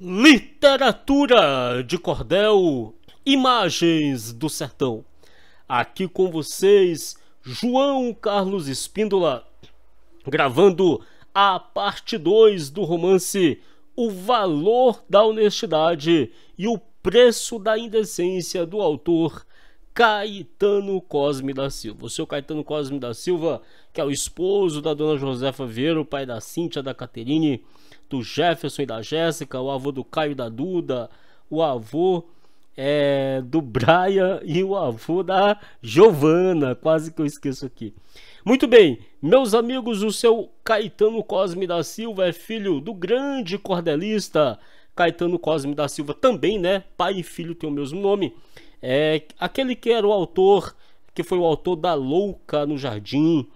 Literatura de Cordel, Imagens do Sertão. Aqui com vocês, João Carlos Espíndola, gravando a parte 2 do romance O Valor da Honestidade e o Preço da Indecência do autor Caetano Cosme da Silva. O seu Caetano Cosme da Silva, que é o esposo da dona Josefa Vieira, o pai da Cíntia, da Caterine, do Jefferson e da Jéssica, o avô do Caio e da Duda, o avô é, do Brian e o avô da Giovana. Quase que eu esqueço aqui. Muito bem, meus amigos, o seu Caetano Cosme da Silva é filho do grande cordelista Caetano Cosme da Silva, também, né? Pai e filho tem o mesmo nome. É, aquele que era o autor, que foi o autor da Louca no Jardim,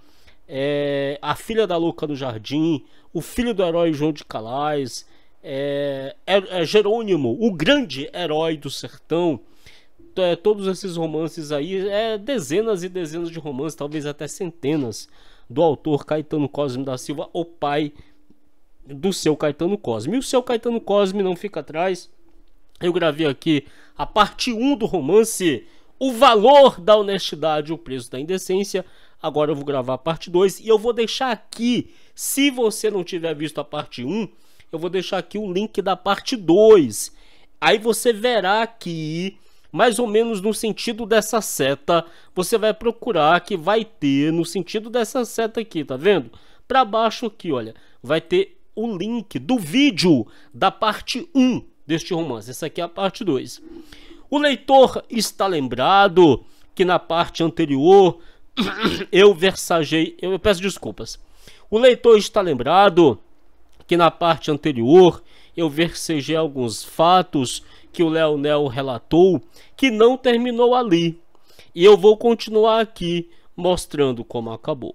é, a filha da Louca no Jardim, o filho do herói João de Calais, é, é, é Jerônimo, o grande herói do sertão. É, todos esses romances aí, é, dezenas e dezenas de romances, talvez até centenas, do autor Caetano Cosme da Silva, o pai do seu Caetano Cosme. E o seu Caetano Cosme não fica atrás eu gravei aqui a parte 1 do romance O Valor da Honestidade, o Preço da Indecência. Agora eu vou gravar a parte 2 e eu vou deixar aqui, se você não tiver visto a parte 1, eu vou deixar aqui o link da parte 2. Aí você verá que mais ou menos no sentido dessa seta, você vai procurar que vai ter no sentido dessa seta aqui, tá vendo? Para baixo aqui, olha, vai ter o link do vídeo da parte 1 deste romance. Essa aqui é a parte 2. O leitor está lembrado que na parte anterior eu versagei, Eu peço desculpas. O leitor está lembrado que na parte anterior eu versejei alguns fatos que o Leonel relatou que não terminou ali. E eu vou continuar aqui mostrando como acabou.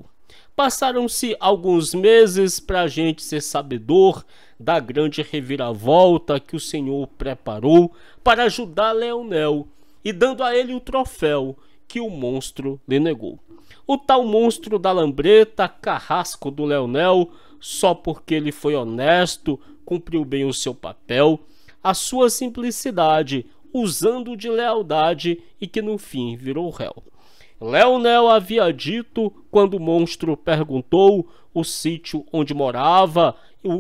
Passaram-se alguns meses para a gente ser sabedor da grande reviravolta que o Senhor preparou para ajudar Leonel e dando a ele o troféu que o monstro lhe negou. O tal monstro da lambreta, carrasco do Leonel, só porque ele foi honesto, cumpriu bem o seu papel, a sua simplicidade, usando de lealdade e que no fim virou réu. Leonel havia dito, quando o monstro perguntou o sítio onde morava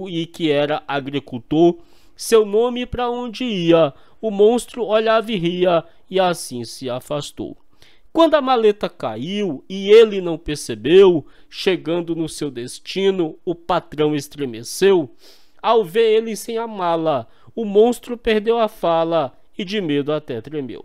e que era agricultor, seu nome para onde ia. O monstro olhava e ria e assim se afastou. Quando a maleta caiu e ele não percebeu, chegando no seu destino, o patrão estremeceu. Ao ver ele sem a mala, o monstro perdeu a fala e de medo até tremeu.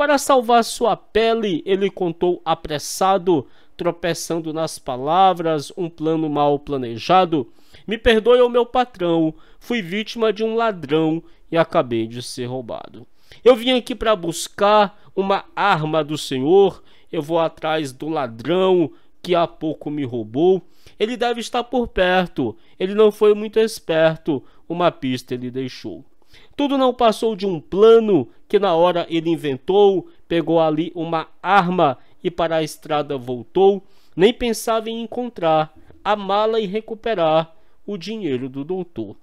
Para salvar sua pele, ele contou apressado, tropeçando nas palavras, um plano mal planejado. Me perdoe meu patrão, fui vítima de um ladrão e acabei de ser roubado. Eu vim aqui para buscar uma arma do Senhor, eu vou atrás do ladrão que há pouco me roubou. Ele deve estar por perto, ele não foi muito esperto, uma pista ele deixou. Tudo não passou de um plano que na hora ele inventou, pegou ali uma arma e para a estrada voltou, nem pensava em encontrar a mala e recuperar o dinheiro do doutor.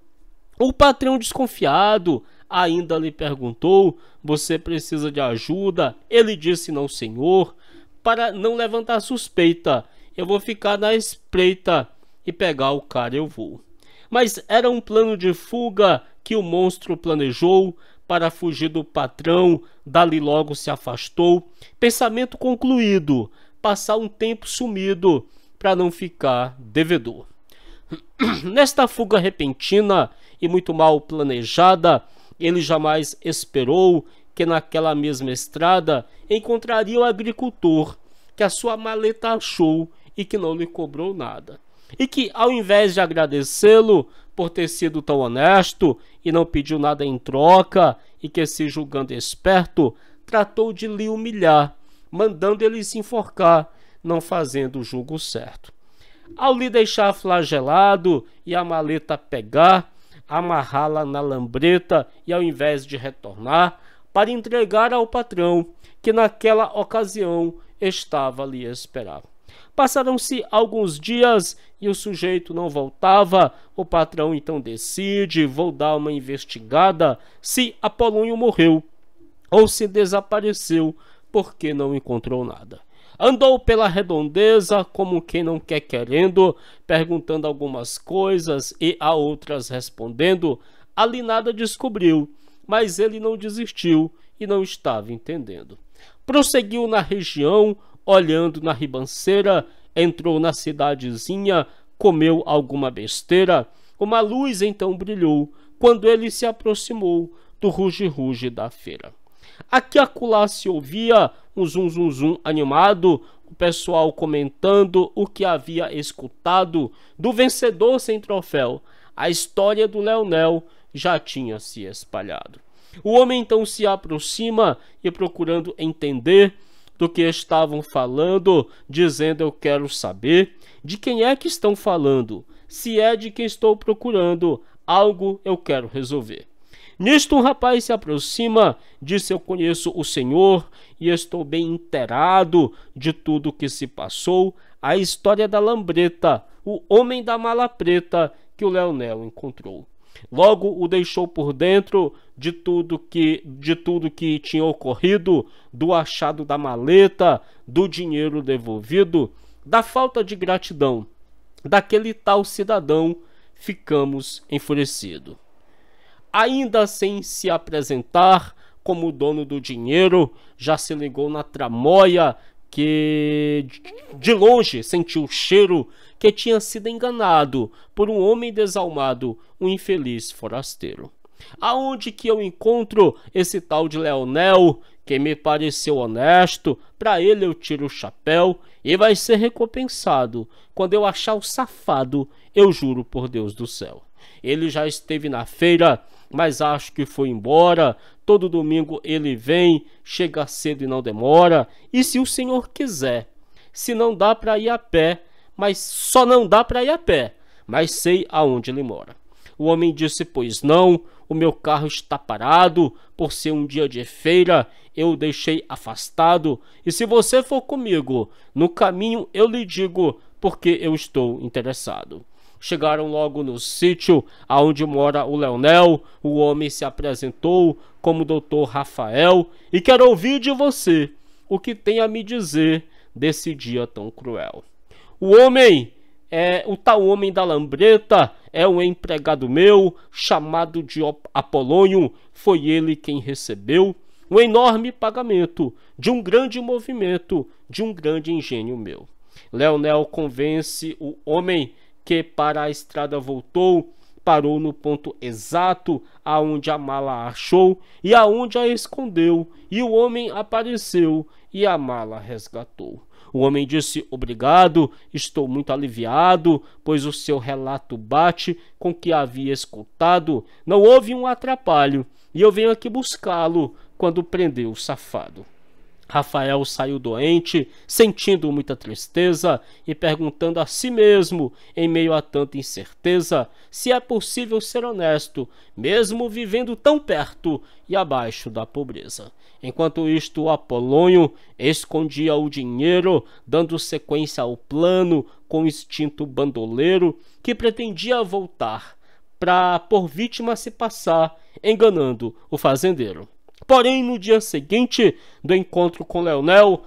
O patrão desconfiado ainda lhe perguntou: Você precisa de ajuda? Ele disse: Não, senhor. Para não levantar suspeita, eu vou ficar na espreita e pegar o cara, eu vou. Mas era um plano de fuga que o monstro planejou para fugir do patrão, dali logo se afastou. Pensamento concluído, passar um tempo sumido para não ficar devedor. Nesta fuga repentina e muito mal planejada, ele jamais esperou que naquela mesma estrada encontraria o agricultor que a sua maleta achou e que não lhe cobrou nada. E que, ao invés de agradecê-lo, por ter sido tão honesto e não pediu nada em troca e que, se julgando esperto, tratou de lhe humilhar, mandando ele se enforcar, não fazendo o julgo certo. Ao lhe deixar flagelado e a maleta pegar, amarrá-la na lambreta e, ao invés de retornar, para entregar ao patrão, que naquela ocasião estava lhe esperando. Passaram-se alguns dias e o sujeito não voltava. O patrão então decide: vou dar uma investigada se Apolônio morreu ou se desapareceu, porque não encontrou nada. Andou pela redondeza como quem não quer querendo, perguntando algumas coisas e a outras respondendo. Ali nada descobriu, mas ele não desistiu e não estava entendendo. Prosseguiu na região, olhando na ribanceira, entrou na cidadezinha, comeu alguma besteira. Uma luz então brilhou quando ele se aproximou do ruge-ruge da feira. Aqui acolá se ouvia um zum zum zum animado, o pessoal comentando o que havia escutado do vencedor sem troféu. A história do Leonel já tinha se espalhado. O homem então se aproxima e procurando entender do que estavam falando, dizendo: Eu quero saber de quem é que estão falando. Se é de quem estou procurando, algo eu quero resolver. Nisto, um rapaz se aproxima, disse: Eu conheço o Senhor e estou bem inteirado de tudo o que se passou. A história da lambreta, o homem da mala preta que o Leonel encontrou. Logo o deixou por dentro de tudo que de tudo que tinha ocorrido, do achado da maleta, do dinheiro devolvido, da falta de gratidão daquele tal cidadão, ficamos enfurecidos. Ainda sem se apresentar como dono do dinheiro, já se ligou na tramóia que de longe sentiu o cheiro que tinha sido enganado por um homem desalmado, um infeliz forasteiro. Aonde que eu encontro esse tal de Leonel, que me pareceu honesto, para ele eu tiro o chapéu e vai ser recompensado. Quando eu achar o safado, eu juro por Deus do céu. Ele já esteve na feira mas acho que foi embora. Todo domingo ele vem, chega cedo e não demora. E se o Senhor quiser, se não dá para ir a pé, mas só não dá para ir a pé, mas sei aonde ele mora. O homem disse: Pois não, o meu carro está parado, por ser um dia de feira, eu o deixei afastado. E se você for comigo no caminho, eu lhe digo, porque eu estou interessado. Chegaram logo no sítio aonde mora o Leonel. O homem se apresentou como Dr. Rafael e quero ouvir de você o que tem a me dizer desse dia tão cruel. O homem é o tal homem da lambreta é um empregado meu chamado de Apolônio, foi ele quem recebeu um enorme pagamento de um grande movimento, de um grande engenho meu. Leonel convence o homem que para a estrada voltou, parou no ponto exato aonde a mala achou e aonde a escondeu, e o homem apareceu e a mala resgatou. O homem disse: Obrigado, estou muito aliviado, pois o seu relato bate com o que havia escutado. Não houve um atrapalho, e eu venho aqui buscá-lo quando prendeu o safado. Rafael saiu doente, sentindo muita tristeza e perguntando a si mesmo, em meio a tanta incerteza, se é possível ser honesto, mesmo vivendo tão perto e abaixo da pobreza. Enquanto isto, Apolônio escondia o dinheiro, dando sequência ao plano com instinto bandoleiro que pretendia voltar para por vítima se passar, enganando o fazendeiro. Porém, no dia seguinte do encontro com Leonel,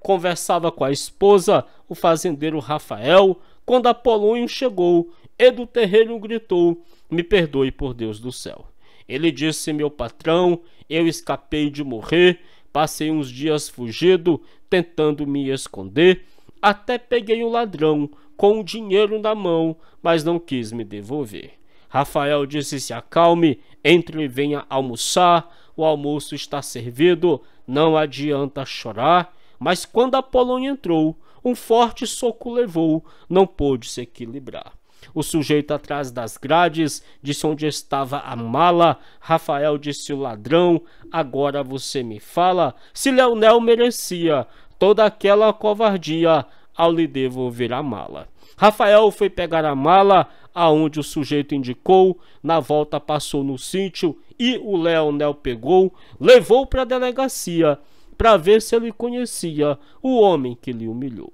conversava com a esposa, o fazendeiro Rafael, quando Apolônio chegou e do terreiro gritou: Me perdoe por Deus do céu. Ele disse: Meu patrão, eu escapei de morrer, passei uns dias fugido, tentando me esconder, até peguei um ladrão com o dinheiro na mão, mas não quis me devolver. Rafael disse: Se acalme, entre e venha almoçar o almoço está servido, não adianta chorar. Mas quando a Polônia entrou, um forte soco levou, não pôde se equilibrar. O sujeito atrás das grades disse onde estava a mala. Rafael disse o ladrão. Agora você me fala se Leonel merecia toda aquela covardia ao lhe devolver a mala. Rafael foi pegar a mala, aonde o sujeito indicou, na volta passou no sítio e o Leonel pegou, levou para a delegacia para ver se ele conhecia o homem que lhe humilhou.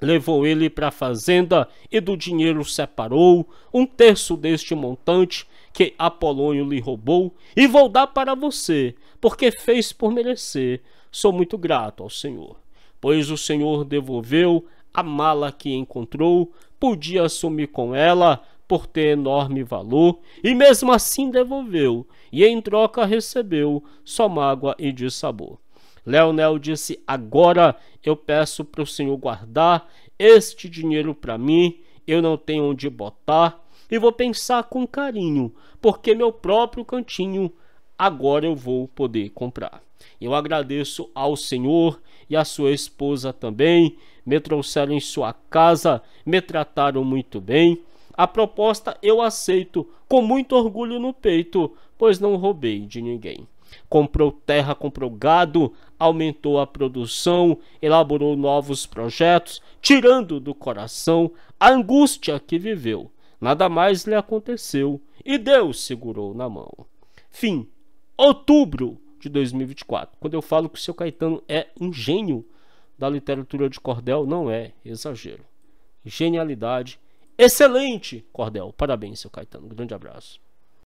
Levou ele para a fazenda e do dinheiro separou um terço deste montante que Apolônio lhe roubou e vou dar para você, porque fez por merecer. Sou muito grato ao Senhor, pois o Senhor devolveu a mala que encontrou, podia assumir com ela por ter enorme valor, e mesmo assim devolveu, e em troca recebeu só mágoa e dissabor. Leonel disse: Agora eu peço para o senhor guardar este dinheiro para mim, eu não tenho onde botar, e vou pensar com carinho, porque meu próprio cantinho agora eu vou poder comprar. Eu agradeço ao Senhor e à sua esposa também. Me trouxeram em sua casa, me trataram muito bem. A proposta eu aceito com muito orgulho no peito, pois não roubei de ninguém. Comprou terra, comprou gado, aumentou a produção, elaborou novos projetos, tirando do coração a angústia que viveu. Nada mais lhe aconteceu e Deus segurou na mão. Fim outubro de 2024. Quando eu falo que o seu Caetano é um gênio da literatura de cordel, não é exagero. Genialidade. Excelente cordel. Parabéns, seu Caetano. Grande abraço.